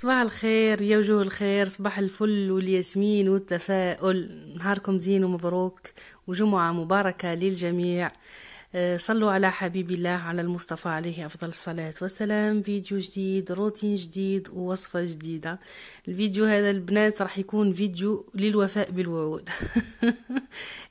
صباح الخير يا وجوه الخير صباح الفل والياسمين والتفاؤل نهاركم زين ومبروك وجمعة مباركة للجميع آه، صلوا على حبيب الله على المصطفى عليه أفضل الصلاة والسلام فيديو جديد روتين جديد ووصفة جديدة الفيديو هذا البنات راح يكون فيديو للوفاء بالوعود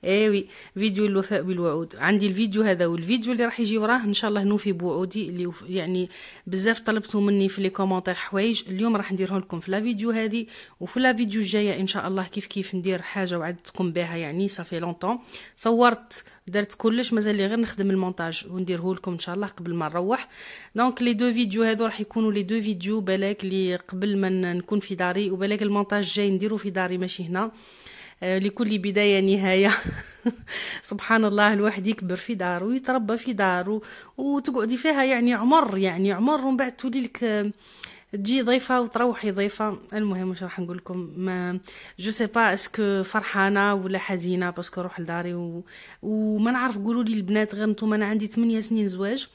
ايوي فيديو الوفاء بالوعود عندي الفيديو هذا والفيديو اللي راح يجي وراه ان شاء الله نوفي بوعودي اللي يعني بزاف طلبتوا مني في لي كومونتير حوايج اليوم راح نديرهم لكم في لا فيديو هذه وفي لا فيديو الجايه ان شاء الله كيف كيف ندير حاجه وعدتكم بها يعني صافي لونطون صورت درت كلش مازال لي غير نخدم المونتاج ونديره لكم ان شاء الله قبل ما نروح دونك لي دو فيديو هادو راح يكونوا لي دو فيديو بالك لي قبل ما نكون في داري وبالك المونتاج جاي نديرو في داري ماشي هنا آه، لكل بداية نهاية سبحان الله الواحد يكبر في دارو يتربى في دارو وتقعدي فيها يعني عمر يعني عمر ومن بعد تولي لك آه، تجي ضيفه وتروحي ضيفه المهم واش راح نقول لكم ما جو سي با اسكو فرحانه ولا حزينه باسكو نروح لداري و... وما نعرف قولوا لي البنات غير نتوما انا عندي 8 سنين زواج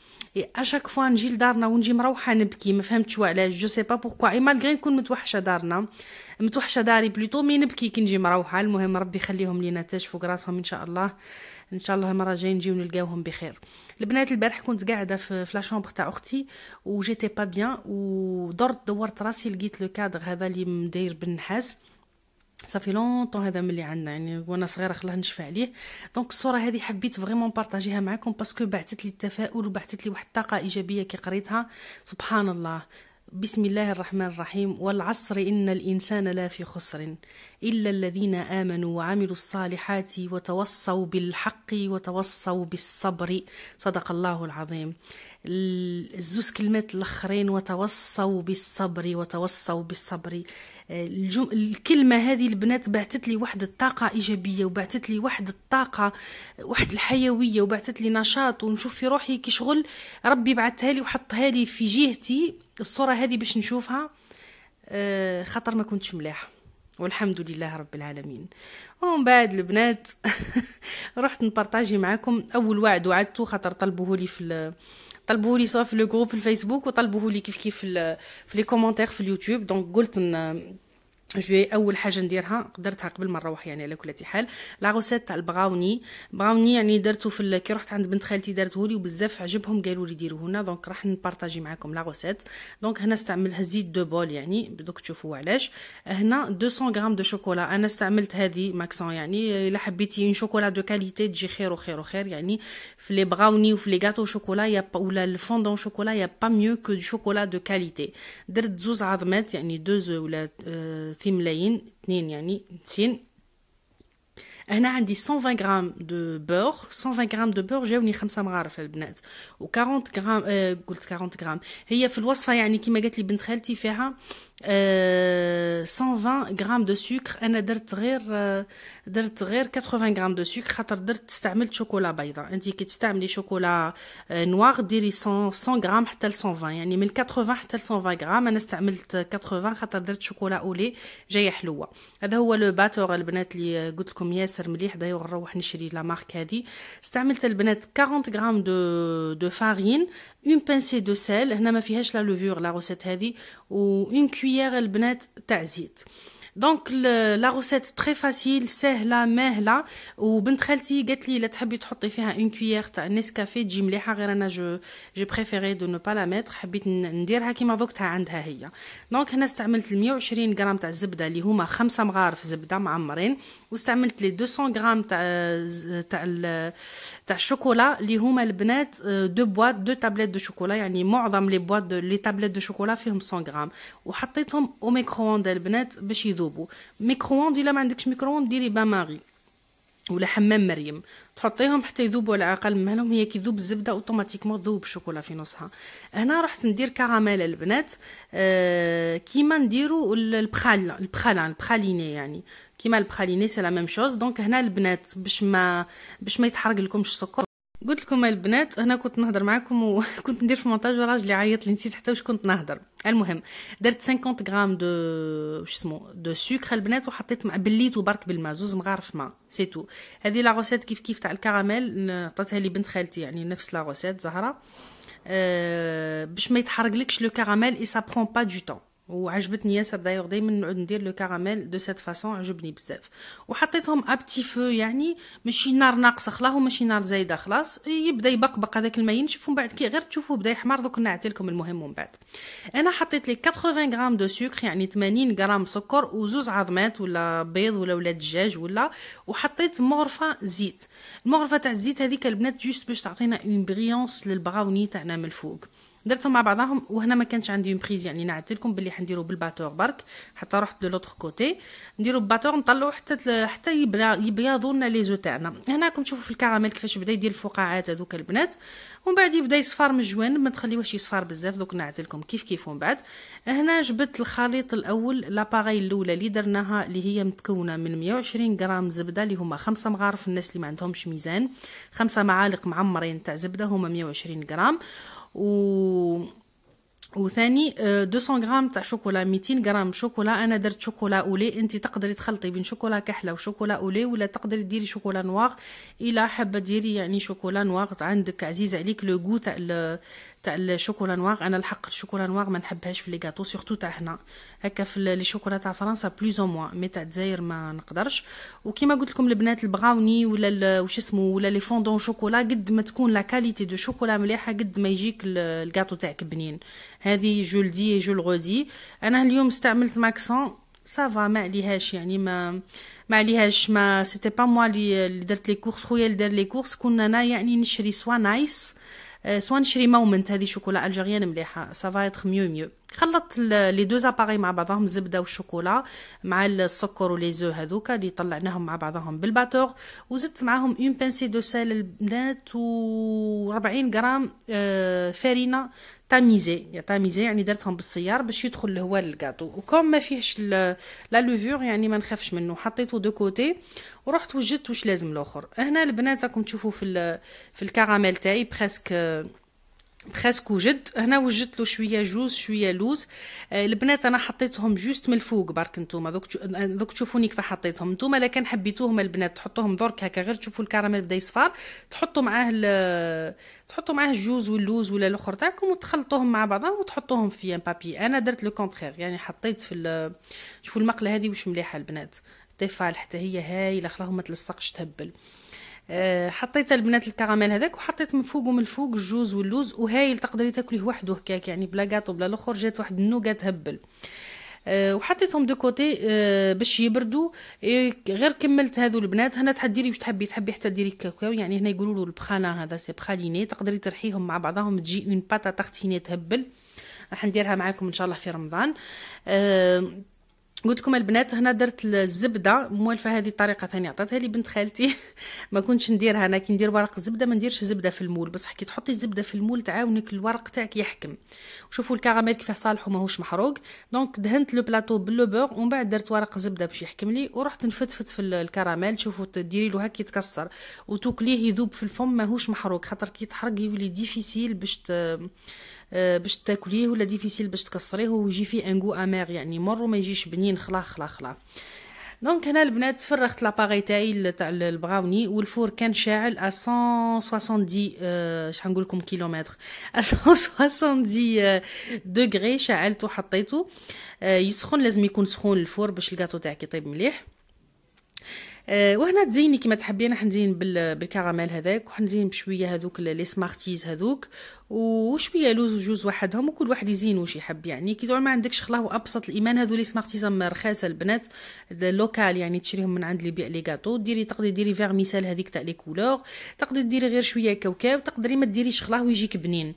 اشاك فوا نجي لدارنا ونجي مروحه نبكي ما فهمتش علاش جو سي با بوركوا اي مالغري نكون متوحشه دارنا متوحشه داري بلوتو مي نبكي كي نجي مروحه المهم ربي يخليهم لينا تشفوا راسهم ان شاء الله ان شاء الله المره الجايه نجيو نلقاوهم بخير البنات البارح كنت قاعده في فلاشومبر تاع اختي وجيتي با بيان ودرت دورت راسي لقيت لو كادر هذا اللي مداير بالنحاس صافي لونطون هذا ملي عندنا يعني وانا صغيره خلاه نشفى عليه دونك الصوره هذه حبيت فريمون بارطاجيها معكم باسكو بعثت لي التفاؤل وبعثت لي واحد الطاقه ايجابيه كي قريتها سبحان الله بسم الله الرحمن الرحيم والعصر إن الإنسان لا في خسر إلا الذين آمنوا وعملوا الصالحات وتوصوا بالحق وتوصوا بالصبر صدق الله العظيم الزوز كلمات الأخرين وتوصوا بالصبر وتوصوا بالصبر الجم... الكلمة هذه البنات بعثت لي واحد الطاقة إيجابية وبعثت لي واحد الطاقة واحد الحيوية وبعثت لي نشاط ونشوف في روحي كي شغل ربي بعثها لي وحطها لي في جهتي الصوره هذه باش نشوفها آه، خاطر ما كنتش ملاح والحمد لله رب العالمين ومن بعد البنات رحت نبارطاجي معاكم اول وعد وعدته خاطر طلبوه لي في طلبوه لي سواء في لو في الفيسبوك وطلبوه لي كيف كيف في لي كومونتير في اليوتيوب دونك قلت جو اول حاجه نديرها قدرتها قبل ما نروح يعني على كل حال لا غوسيت تاع البغاوني بغاوني يعني درتو في كي رحت عند بنت خالتي دارته لي وبزاف عجبهم قالوا لي ديروه هنا دونك راح نبارطاجي معكم لا غوسيت دونك هنا استعملت زيت دو بول يعني دوك تشوفوا علاش هنا 200 غرام دو شوكولا انا استعملت هذه ماكسون يعني الا حبيتي شوكولا دو كاليتي تجي خير وخير وخير يعني في لي بغاوني وفي لي غاتو شوكولا يا ولا الفوندون شوكولا يا با ميو كو شوكولا دو كاليتي درت زوز عظمات يعني زو ولا آه، ثملاين اثنين يعني نسين هنا عندي 120 غرام دو بور 120 غرام دو بور جاوني خمسة مغارف البنات و40 غرام آه قلت 40 غرام هي في الوصفه يعني كيما قالت لي بنت خالتي فيها آه 120 غرام دو سكر انا درت غير آه درت غير 80 غرام دو سكر خاطر درت استعملت شوكولا بيضاء انت كي تستعملي شوكولا آه نوار ديري 100 غرام حتى ل 120 يعني من 80 حتى ل 120 غرام انا استعملت 80 خاطر درت شوكولا اولي جايه حلوه هذا هو لو باتور البنات اللي آه، قلت لكم ياسر خاطر مليح دايوغ نروح نشري لا مارك هادي استعملت البنات 40 غرام دو دو فارين اون بانسي دو سيل هنا ما فيهاش لا لوفور لا روسيت هادي و اون كويير البنات تاع زيت دونك لا روسيت تري فاسيل سهله ماهله وبنت خالتي قالت لي الا تحبي تحطي فيها اون كويير تاع نسكافي تجي مليحه غير انا جو جو بريفيري دو نو با لا ميتر حبيت نديرها كيما ذوقتها عندها هي دونك هنا استعملت 120 غرام تاع الزبده اللي هما خمسه مغارف زبده معمرين واستعملت لي 200 غرام تاع تاع تاع الشوكولا اللي هما البنات دو بواط دو تابليت دو شوكولا يعني معظم لي بواط لي تابليت دو شوكولا فيهم 100 غرام وحطيتهم او ميكرووند البنات باش يذوب يذوبوا ميكرووند الا ما عندكش ميكرووند ديري باماري ولا حمام مريم تحطيهم حتى يذوبوا على الاقل مالهم هي كي ذوب الزبده اوتوماتيكمون ذوب الشوكولا في نصها هنا رحت ندير كراميل البنات آه كيما نديروا البخال البخالان البخاليني يعني كيما البخاليني سي لا ميم شوز دونك هنا البنات باش ما باش ما يتحرق لكمش السكر قلت لكم البنات هنا كنت نهضر معاكم وكنت ندير في مونتاج راجلي عيط لي نسيت حتى واش كنت نهضر المهم درت 50 غرام دو واش اسمه دو سكر البنات وحطيت مع بليت وبرك بالماء زوز مغارف ماء سي تو هذه لا غوسيت كيف كيف تاع الكراميل عطاتها لي بنت خالتي يعني نفس لا غوسيت زهره أه باش ما يتحرقلكش لو كراميل اي سا برون با دو طون وعجبتني ياسر دايوغ دايما نقعد ندير لو كاراميل دو سيت فاصون عجبني بزاف وحطيتهم ابتي فو يعني ماشي نار ناقصه خلاص وماشي نار زايده خلاص يبدا يبقبق هذاك الماء ينشف ومن بعد كي غير تشوفوه بدا يحمر دوك نعطي لكم المهم ومن بعد انا حطيت لي 80 غرام دو سكر يعني 80 غرام سكر وزوز عظمات ولا بيض ولا ولا دجاج ولا وحطيت مغرفه زيت المغرفه تاع الزيت هذيك البنات جوست باش تعطينا اون بريونس للبراوني تاعنا من الفوق درتهم مع بعضهم وهنا ما كانش عندي اون بريز يعني نعدت لكم باللي حنديرو بالباتور برك حتى رحت لو كوتي نديرو بالباتور نطلعو حتى حتى يبيضوا لنا لي زو تاعنا هنا راكم تشوفوا في الكراميل كيفاش بدا يدير الفقاعات هذوك البنات ومن بعد يبدا يصفر من الجوانب ما تخليوهش يصفر بزاف دوك نعدت لكم كيف كيف ومن بعد هنا جبت الخليط الاول لاباغي الاولى اللي درناها اللي هي متكونه من 120 غرام زبده اللي هما خمسة مغارف الناس اللي ما عندهمش ميزان خمسة معالق معمرين تاع زبده هما 120 غرام و وثاني 200 آه، غرام تاع شوكولا 200 غرام شوكولا انا درت شوكولا اولي انت تقدري تخلطي بين شوكولا كحله وشوكولا اولي ولا تقدري ديري شوكولا نواغ الا حابه ديري يعني شوكولا نواغ عندك عزيز عليك لو غو تاع تاع الشوكولا نواغ انا الحق الشوكولا نواغ ما نحبهاش في لي غاتو سورتو تاع هنا هكا في لي شوكولا تاع فرنسا بلوز او موان مي تاع الجزائر ما نقدرش وكيما قلت لكم البنات البغاوني ولا وش اسمه ولا لي فوندون شوكولا قد ما تكون لا كاليتي دو شوكولا مليحه قد ما يجيك الغاتو تاعك بنين هذه جو لدي جو غودي انا اليوم استعملت ماكسون سافا ما عليهاش يعني ما ما عليهاش ما سيتي با موا اللي درت لي كورس خويا اللي دار لي كورس كنا انا يعني نشري سوا نايس سوا نشري مومنت هذه شوكولا الجيريان مليحه سافا اتر ميو ميو خلطت لي دو زاباري مع بعضهم الزبده والشوكولا مع السكر ولي زو هذوك اللي طلعناهم مع بعضهم بالباتور وزدت معاهم اون بانسي دو سال البنات و 40 غرام آه، فارينه طاميزي طاميزي يعني درتهم بالسيار باش يدخل الهواء للكاطو وكم ما فيهش لا لوفور يعني ما نخافش منه حطيته دو كوتي ورحت وجدت واش لازم الاخر هنا البنات راكم تشوفوا في في الكراميل تاعي بريسك بخاسك وجد هنا وجدت له شويه جوز شويه لوز آه، البنات انا حطيتهم جوست من الفوق برك نتوما دوك آه، دوك تشوفوني كيف حطيتهم نتوما الا كان حبيتوهم البنات تحطوهم درك هكا غير تشوفوا الكراميل بدا يصفر تحطوا معاه تحطوا معاه الجوز واللوز ولا الاخر تاعكم وتخلطوهم مع بعضهم وتحطوهم في ان بابي انا درت لو كونترير يعني حطيت في شوفوا المقله هذه واش مليحه البنات تفال حتى هي هايله لخلاهم ما تلصقش تهبل آه، حطيت البنات الكراميل هذاك وحطيت من فوق ومن فوق الجوز واللوز وهايل تقدري تاكليه وحده هكاك يعني بلا كاطو بلا الاخر جات واحد النوكا تهبل آه، وحطيتهم دو كوتي آه، باش يبردوا غير كملت هذو البنات هنا تحديري واش تحبي تحبي حتى ديري كاكاو يعني هنا يقولوا له البخانه هذا سي بخاليني تقدري ترحيهم مع بعضهم تجي اون باتا تختيني تهبل راح نديرها معاكم ان شاء الله في رمضان قلت لكم البنات هنا درت الزبده موالفه هذه الطريقه ثاني عطاتها لي بنت خالتي ما كنتش نديرها انا كي ندير ورق الزبده ما نديرش زبده في المول بصح كي تحطي الزبده في المول تعاونك الورق تاعك يحكم شوفوا الكراميل كيفاه صالح وماهوش محروق دونك دهنت لو بلاطو باللو بور ومن بعد درت ورق زبده باش يحكم لي ورحت نفتفت في الكراميل شوفوا ديري له هكا يتكسر وتوكليه يذوب في الفم ماهوش محروق خاطر كي يتحرق يولي ديفيسيل باش ت... آه، باش تاكليه ولا ديفيسيل باش تكسريه ويجي فيه غو امير يعني مر وما يجيش بنين خلا خلا خلا دونك هنا البنات فرغت لاباغي تاعي تاع البراوني والفور كان شاعل 170 شحال نقول لكم كيلومتر 170 دوغري شعلته وحطيته يسخن لازم يكون سخون الفور باش الكاطو تاعك يطيب مليح آه، وهنا تزيني كما تحبي انا حنزين بالكراميل هذاك وحنزين بشويه هذوك لي سمارتيز هذوك وشويه لوز وجوز وحدهم وكل واحد يزين واش يحب يعني كي ما عندكش خلاه وابسط الايمان هذو لي سمارتيز رخاصه البنات لوكال يعني تشريهم من عند لي بيع لي كاطو ديري تقدري ديري فيرميسال هذيك تاع لي كولور تقدري ديري غير شويه كاوكاو تقدري ما ديريش خلاه ويجيك بنين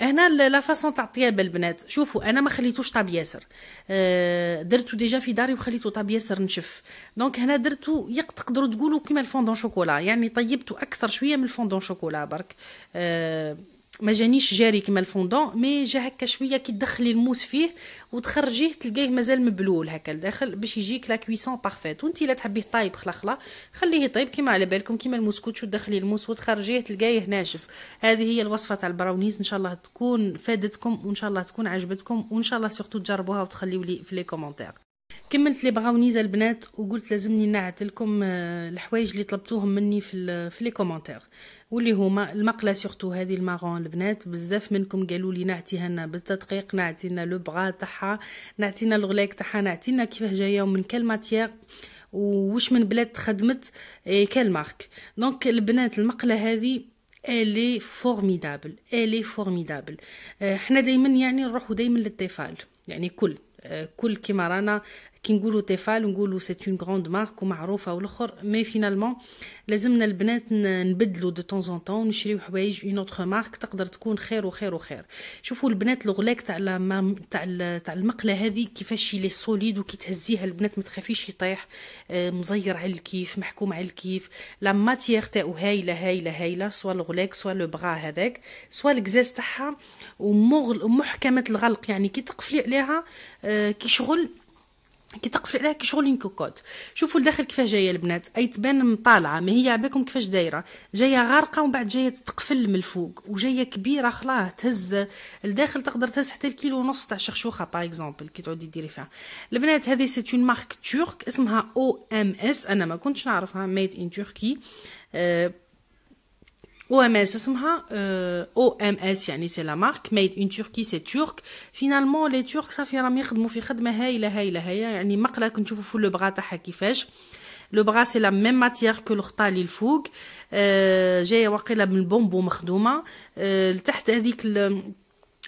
هنا لا فاسون تاع الطياب البنات شوفوا انا ما خليتوش طاب ياسر آه، درتو ديجا في داري وخليتو طاب ياسر نشف دونك هنا درتو تقدروا تقولوا كيما الفوندون شوكولا يعني طيبته اكثر شويه من الفوندون شوكولا برك آه، ما جانيش جاري كيما الفوندون مي جا هكا شويه كي تدخلي الموس فيه وتخرجيه تلقاه مازال مبلول هكا لداخل باش يجيك لا كويسون بارفيت وانت الا تحبيه طايب خلخله خليه طيب كيما على بالكم كيما الموسكوتش وتدخلي الموس وتخرجيه تلقاه ناشف هذه هي الوصفه تاع البراونيز ان شاء الله تكون فادتكم وان شاء الله تكون عجبتكم وان شاء الله سورتو تجربوها وتخليولي في لي كومونتير كملت لي بغاونيزه البنات وقلت لازمني نعت لكم آه، الحوايج اللي طلبتوهم مني في في لي كومونتير واللي هما المقله سورتو هذه المارون البنات بزاف منكم قالوا لي نعتيها لنا بالتدقيق نعتينا لنا لو بغا تاعها نعتينا لنا الغلاك تاعها نعتينا كيفاه جايه ومن كل ماتيير وش من بلاد خدمت كال مارك دونك البنات المقله هذه الي فورميدابل الي فورميدابل حنا دائما يعني نروحوا دائما للتيفال يعني كل آه، كل كيما رانا كي نقولوا تيفال ونقولوا سي اون غروند مارك ومعروفه والاخر مي فينالمون لازمنا البنات نبدلوا دو طون زون طون نشريو حوايج اون اوتر مارك تقدر تكون خير وخير وخير شوفوا البنات الغلاك تاع تاع تاع المقله هذه كيفاش لي سوليد وكي تهزيها البنات ما تخافيش يطيح آه، مزير على الكيف محكوم على الكيف لا ماتيير تاعو هايله هايله هايله سوا الغلاك سوا لو بغا هذاك سوا الكزاز تاعها ومغل محكمه الغلق يعني كي تقفلي عليها آه، كي شغل كي تقفل عليها كي شغل كوكوت شوفوا لداخل كيفاش جايه البنات اي تبان مطالعه ما هي عباكم كيفاش دايره جايه غارقه ومن بعد جايه تقفل من الفوق وجايه كبيره خلاه تهز لداخل تقدر تهز حتى الكيلو ونص تاع شخشوخه با اكزومبل كي تعودي ديري فيها البنات هذه سيت اون مارك تورك اسمها او ام اس انا ما كنتش نعرفها ميد ان تركي OMS اسمها او ام اس يعني سي لا مارك ميد ان تركي سي تورك فينالمون لي تورك صافي راهم يخدموا في خدمه هايله هايله هي يعني مقله كنشوفوا في لو بغا تاعها كيفاش لو بغا سي لا ميم ماتيير كو الخطا اللي الفوق أه جايه واقيله من البومبو مخدومه أه لتحت هذيك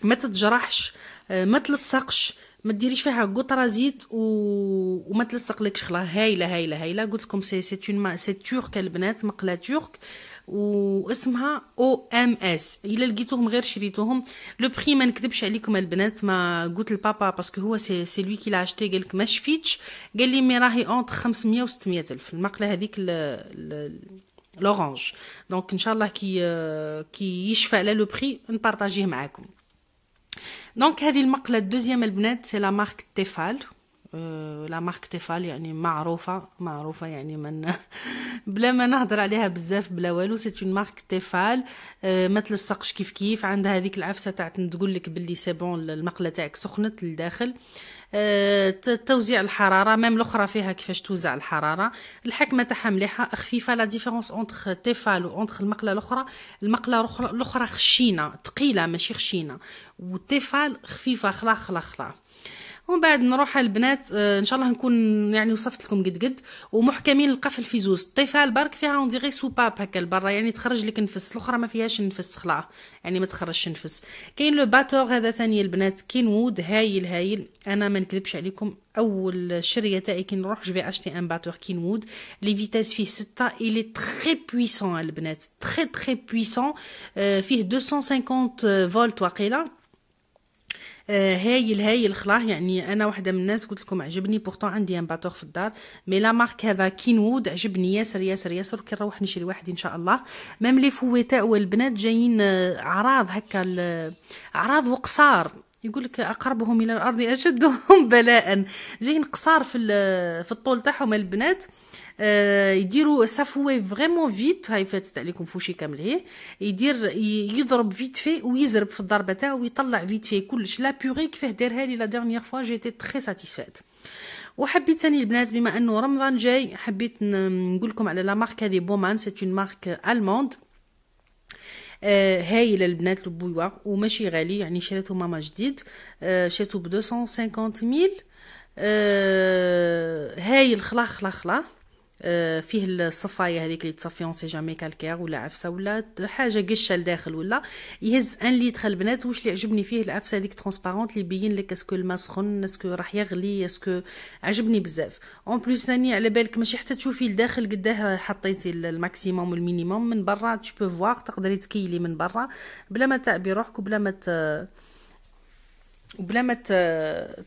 ما تتجرحش ما تلصقش ما ديريش فيها قطره زيت و... وما تلصق لكش خلا هايله هايله هايله قلت لكم سي سي ما... سي تورك البنات مقله تورك واسمها او ام اس الا لقيتوهم غير شريتوهم لو بري ما نكذبش عليكم البنات ما قلت لبابا باسكو هو سي سي لوي كي لاشتي قال لك ما شفيتش قال لي مي راهي اونت 500 و 600 الف المقله هذيك لورانج دونك ان شاء الله كي كي يشفى على لو بري نبارطاجيه معاكم دونك هذه المقله الدوزيام البنات سي لا مارك تيفال لا مارك تيفال يعني معروفه معروفه يعني من بلا ما نهضر عليها بزاف بلا والو سي اون مارك تيفال ما تلصقش كيف كيف عندها هذيك العفسه تاع تقول لك باللي سي بون المقله تاعك سخنت لداخل euh, توزيع الحراره ميم الاخرى فيها كيفاش توزع الحراره الحكمه تاعها مليحه خفيفه لا ديفيرونس اونتر تيفال و وانتر المقله الاخرى المقله الاخرى خشينه ثقيله ماشي خشينه تيفال خفيفه خلا خلا خلا ومن بعد نروح البنات آه، ان شاء الله نكون يعني وصفت لكم قد قد ومحكمين القفل في زوز طيفها البرك فيها اون ديغي سوباب هكا لبرا يعني تخرج لك نفس الاخرى ما فيهاش نفس خلاص يعني ما تخرجش نفس كاين لو باتور هذا ثاني البنات كاين وود هايل هايل انا ما نكذبش عليكم اول شريه تاعي كي نروح جو في اشتي ان باتور كاين وود لي فيتاس فيه 6 الي تري بويسون البنات تري تري بويسون فيه 250 فولت وقيله آه، هايل هايل خلاه يعني انا واحده من الناس قلت لكم عجبني بورتون عندي ان باتور في الدار مي لا مارك هذا كينوود عجبني ياسر ياسر ياسر كي نروح نشري واحد ان شاء الله مام لي فويتا والبنات جايين آه، اعراض هكا اعراض وقصار يقول لك اقربهم الى الارض اشدهم بلاء جايين قصار في في الطول تاعهم البنات آه، يديروا سافوي فريمون فيت هاي فاتت عليكم فوشي كامل هي يدير يضرب فيت في ويزرب في الضربه تاعو ويطلع فيت في كلش لا بيغي كيفاه دارها لي لا ديرنيير فوا جيتي تري ساتيسفايت وحبيت ثاني البنات بما انه رمضان جاي حبيت نقول لكم على لا مارك هذه بومان سي اون مارك الموند آه للبنات البنات وماشي غالي يعني شريته ماما جديد آه شريته ب 250 ميل آه هايل خلا خلا آه، فيه الصفايه هذيك اللي تصفيون سي جامي كالكير ولا عفسه ولا حاجه قشه لداخل ولا يهز ان ليتر البنات واش اللي عجبني فيه العفسه هذيك ترونسبارونت اللي يبين لك اسكو الماء سخن اسكو راح يغلي اسكو عجبني بزاف اون بليس ثاني على بالك ماشي حتى تشوفي لداخل قداه حطيتي الماكسيموم والمينيموم من برا تو بو تقدري تكيلي من برا بلا ما تعبي روحك وبلا ما ت... وبلا ما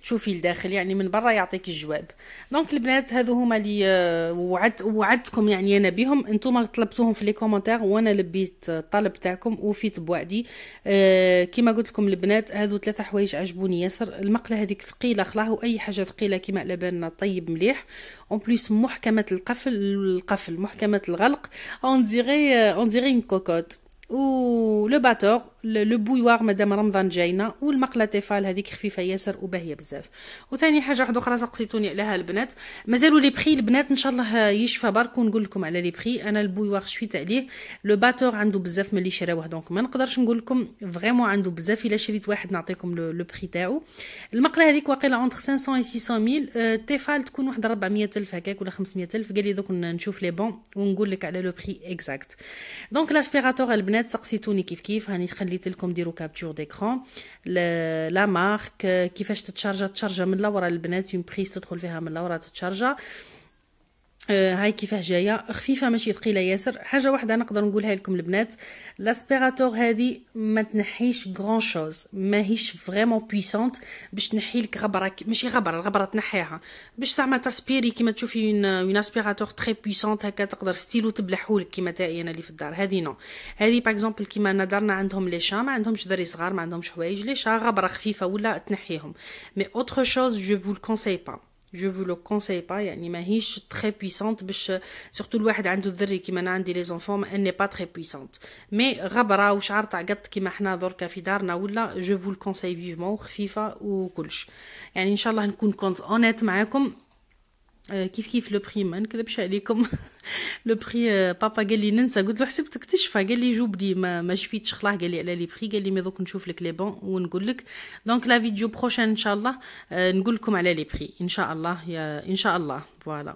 تشوفي لداخل يعني من برا يعطيك الجواب دونك البنات هذو هما اللي آه، وعد وعدتكم يعني انا بهم انتم طلبتوهم في لي كومونتير وانا لبيت الطلب تاعكم وفيت بوعدي آه، كيما قلت لكم البنات هذو ثلاثه حوايج عجبوني ياسر المقله هذيك ثقيله خلاه اي حاجه ثقيله كيما على بالنا طيب مليح اون بليس محكمه القفل القفل محكمه الغلق اون ديغي اون ديغي كوكوت و لو باتور البويوار مادام رمضان جاينا والمقله تيفال هذيك خفيفه ياسر وباهيه بزاف وثاني حاجه واحده اخرى سقسيتوني عليها البنات مازالوا لي بخي البنات ان شاء الله يشفى برك ونقول لكم على لي بخي انا البويوار شفيت عليه لو باتور عنده بزاف ملي شراوه دونك ما نقدرش نقول لكم فريمون عنده بزاف الا شريت واحد نعطيكم لو بخي تاعو المقله هذيك واقيلا اونتر 500 و 600000 ميل تيفال تكون واحد 400 الف هكاك ولا 500 الف قال لي دوك نشوف لي بون ونقول لك على لو بخي اكزاكت دونك لاسبيراتور البنات سقسيتوني كيف كيف هاني خليت لكم ديروا كابتور ديكرون لا مارك كيفاش تتشارجا تشارجا من لورا البنات اون بريس تدخل فيها من لورا تتشارجا آه، هاي كيفاه جايه خفيفه ماشي ثقيله ياسر حاجه واحده نقدر نقولها لكم البنات لاسبيراتور هذه ما تنحيش غران شوز ماهيش فريمون بويسونت باش تنحي لك غبره ماشي غبره الغبره تنحيها باش زعما تاسبيري كيما تشوفي اون اون اسبيراتور تري بويسونت هكا تقدر ستيلو تبلحولك كيما تاعي انا اللي في الدار هذه نو هذه باغ اكزومبل كيما انا دارنا عندهم لي شام ما عندهمش دري صغار ما عندهمش حوايج لي شا غبره خفيفه ولا تنحيهم مي اوتر شوز جو فو كونساي با جو فو لو كونساي با يعني ماهيش très بويسونت باش سورتو الواحد عنده ذري كيما انا عندي لي زونفون اني با très بويسونت مي غبره وشعر تاع قط كيما حنا دركا في دارنا ولا جو فو conseille فيفمون خفيفه وكلش يعني ان شاء الله نكون كونت اونيت معاكم آه، كيف كيف لو بري ما نكذبش عليكم لو بري آه، بابا قال لي ننسى قلت له حسبتك تشفى قال لي جوبلي ما ما شفيتش خلاص قال لي على لي بري قال لي مي دوك نشوف لك لي بون ونقول لك دونك لا فيديو بروشين ان شاء الله نقول لكم على لي بري ان شاء الله يا ان شاء الله فوالا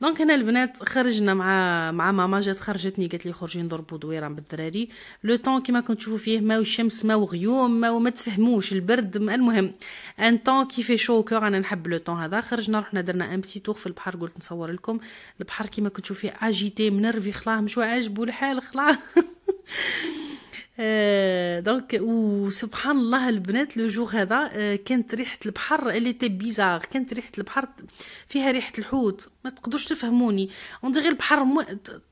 دونك هنا البنات خرجنا مع مع ماما جات خرجتني قالت لي خرجي نضربوا دويره بالدراري لو طون كيما كنتشوفوا فيه ما والشمس ما وغيوم ما وما تفهموش البرد المهم ان طون كي في شو كو انا نحب لو طون هذا خرجنا رحنا درنا ان بسي تور في البحر قلت نصور لكم البحر كيما كنتشوفوا فيه اجيتي منرفي خلاه مش عاجبو الحال خلاه دونك وسبحان الله البنات لو جوغ هذا آه كانت ريحه البحر اللي تي بيزار كانت ريحه البحر فيها ريحه الحوت ما تقدوش تفهموني اون ديغي البحر مو...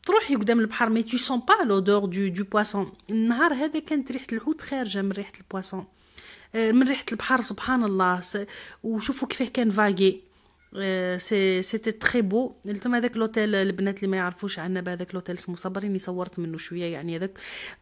تروحي قدام البحر مي تو سون با لودور دو دو بواسون النهار هذا كانت ريحه الحوت خارجه من ريحه البواسون آه euh, من ريحه البحر سبحان الله س... وشوفوا كيفاه كان فاغي سيتي تري بو تما هذاك لوتيل البنات اللي ما يعرفوش عنا بهذاك لوتيل اسمه صبريني صورت منه شويه يعني هذاك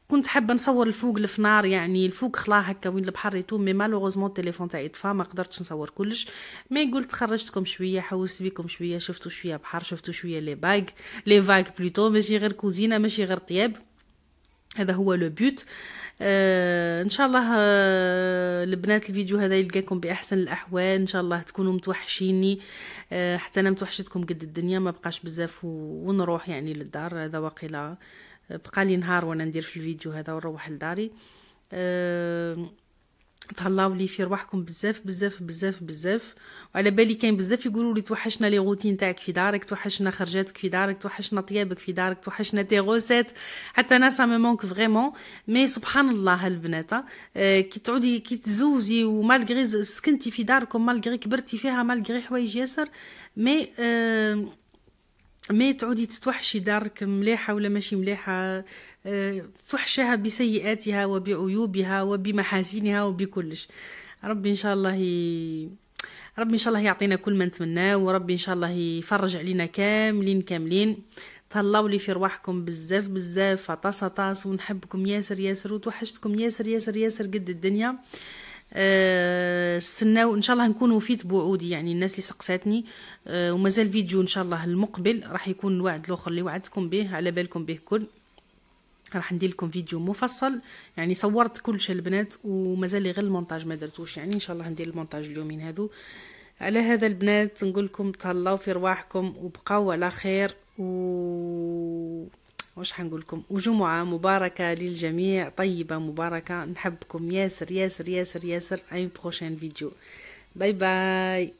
كنت حابه نصور الفوق الفنار يعني الفوق خلا هكا وين البحر يتوم مي مالوغوزمون التليفون تاعي طفى ما قدرتش نصور كلش مي قلت خرجتكم شويه حوست بيكم شويه شفتوا شويه بحر شفتوا شويه لي باغ لي فاغ بلوتو ماشي غير كوزينه ماشي غير طياب هذا هو لو بوت آه ان شاء الله آه البنات الفيديو هذا يلقاكم باحسن الاحوال ان شاء الله تكونوا متوحشيني آه حتى انا متوحشتكم قد الدنيا ما بقاش بزاف و... ونروح يعني للدار هذا واقيلا آه، بقى لي نهار وانا ندير في الفيديو هذا ونروح لداري آه تهلاو لي في رواحكم بزاف بزاف بزاف بزاف وعلى بالي كاين بزاف يقولوا لي توحشنا لي روتين تاعك في دارك توحشنا خرجاتك في دارك توحشنا طيابك في دارك توحشنا تي غوسيت حتى انا سا مونك فريمون مي سبحان الله البنات آه، كي تعودي كي تزوزي ومالغري سكنتي في داركم مالغري كبرتي فيها مالغري حوايج ياسر مي آه ما تعودي تتوحشي دارك مليحة ولا ماشي مليحة آه، توحشها بسيئاتها وبعيوبها وبمحاسنها وبكلش ربي إن شاء الله ي... ربي ان شاء الله يعطينا كل ما نتمناه وربي ان شاء الله يفرج علينا كاملين كاملين تهلاو لي في رواحكم بزاف بزاف عطاس عطاس ونحبكم ياسر ياسر وتوحشتكم ياسر ياسر ياسر قد الدنيا آه، استناو ان شاء الله نكون وفيت بوعودي يعني الناس اللي سقساتني آه، ومازال فيديو ان شاء الله المقبل راح يكون الوعد الاخر اللي وعدتكم به على بالكم به كل راح ندير لكم فيديو مفصل يعني صورت كل شيء البنات ومازال غير المونتاج ما درتوش يعني ان شاء الله ندير المونتاج اليومين هذو على هذا البنات نقول لكم تهلاو في رواحكم وبقاو على خير و وش حنقول لكم وجمعة مباركة للجميع طيبة مباركة نحبكم ياسر ياسر ياسر ياسر اي بروشين فيديو باي باي